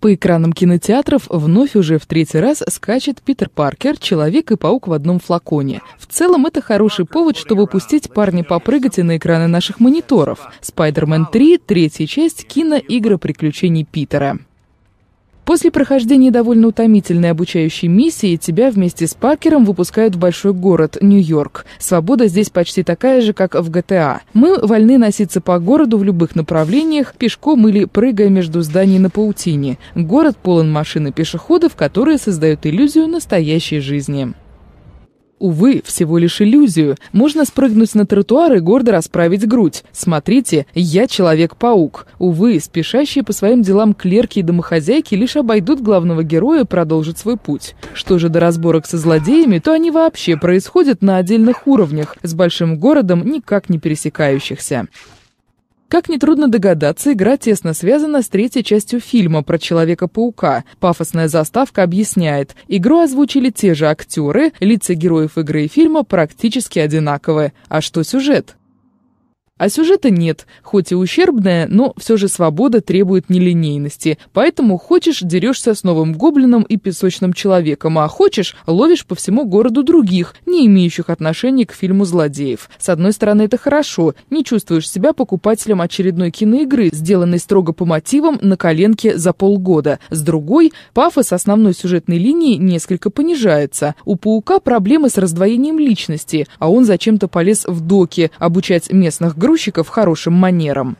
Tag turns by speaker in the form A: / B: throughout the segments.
A: По экранам кинотеатров вновь уже в третий раз скачет Питер Паркер «Человек и паук в одном флаконе». В целом это хороший повод, чтобы пустить парни попрыгать и на экраны наших мониторов. «Спайдермен 3» — третья часть киноигры приключений Питера. После прохождения довольно утомительной обучающей миссии тебя вместе с Пакером выпускают в большой город, Нью-Йорк. Свобода здесь почти такая же, как в GTA. А. Мы вольны носиться по городу в любых направлениях, пешком или прыгая между зданий на паутине. Город полон машин и пешеходов, которые создают иллюзию настоящей жизни увы, всего лишь иллюзию. Можно спрыгнуть на тротуар и гордо расправить грудь. Смотрите, я Человек-паук. Увы, спешащие по своим делам клерки и домохозяйки лишь обойдут главного героя и продолжат свой путь. Что же до разборок со злодеями, то они вообще происходят на отдельных уровнях, с большим городом никак не пересекающихся. Как нетрудно догадаться, игра тесно связана с третьей частью фильма про Человека-паука. Пафосная заставка объясняет, игру озвучили те же актеры, лица героев игры и фильма практически одинаковые. А что сюжет? А сюжета нет, хоть и ущербная, но все же свобода требует нелинейности. Поэтому хочешь – дерешься с новым гоблином и песочным человеком, а хочешь – ловишь по всему городу других, не имеющих отношения к фильму злодеев. С одной стороны, это хорошо. Не чувствуешь себя покупателем очередной киноигры, сделанной строго по мотивам на коленке за полгода. С другой, пафос основной сюжетной линии несколько понижается. У паука проблемы с раздвоением личности, а он зачем-то полез в доки обучать местных групп грузчиков хорошим манерам.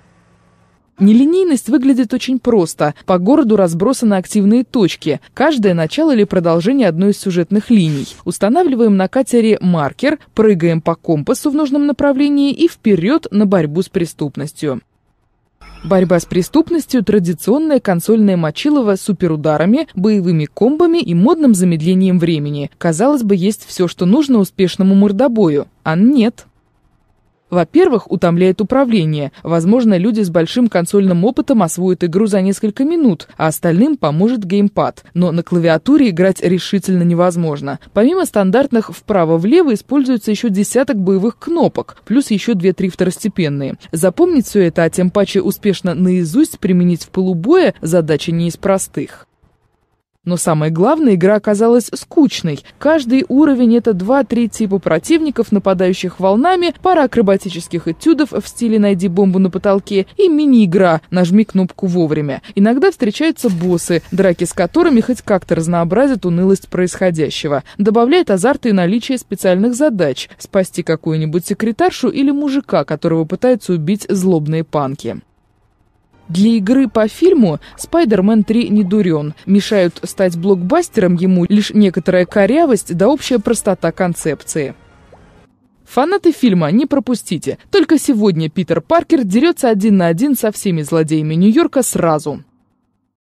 A: Нелинейность выглядит очень просто. По городу разбросаны активные точки, каждое начало или продолжение одной из сюжетных линий. Устанавливаем на катере маркер, прыгаем по компасу в нужном направлении и вперед на борьбу с преступностью. Борьба с преступностью – традиционная консольная мочилова с суперударами, боевыми комбами и модным замедлением времени. Казалось бы, есть все, что нужно успешному мордобою, а нет. Во-первых, утомляет управление. Возможно, люди с большим консольным опытом освоят игру за несколько минут, а остальным поможет геймпад. Но на клавиатуре играть решительно невозможно. Помимо стандартных вправо-влево используется еще десяток боевых кнопок, плюс еще 2-3 второстепенные. Запомнить все это, а тем паче успешно наизусть применить в полубое, задача не из простых. Но самое главное, игра оказалась скучной. Каждый уровень — это 2-3 типа противников, нападающих волнами, пара акробатических этюдов в стиле «найди бомбу на потолке» и мини-игра «нажми кнопку вовремя». Иногда встречаются боссы, драки с которыми хоть как-то разнообразят унылость происходящего. Добавляет азарт и наличие специальных задач — спасти какую-нибудь секретаршу или мужика, которого пытаются убить злобные панки. Для игры по фильму «Спайдермен 3» не дурен. Мешают стать блокбастером ему лишь некоторая корявость да общая простота концепции. Фанаты фильма, не пропустите. Только сегодня Питер Паркер дерется один на один со всеми злодеями Нью-Йорка сразу.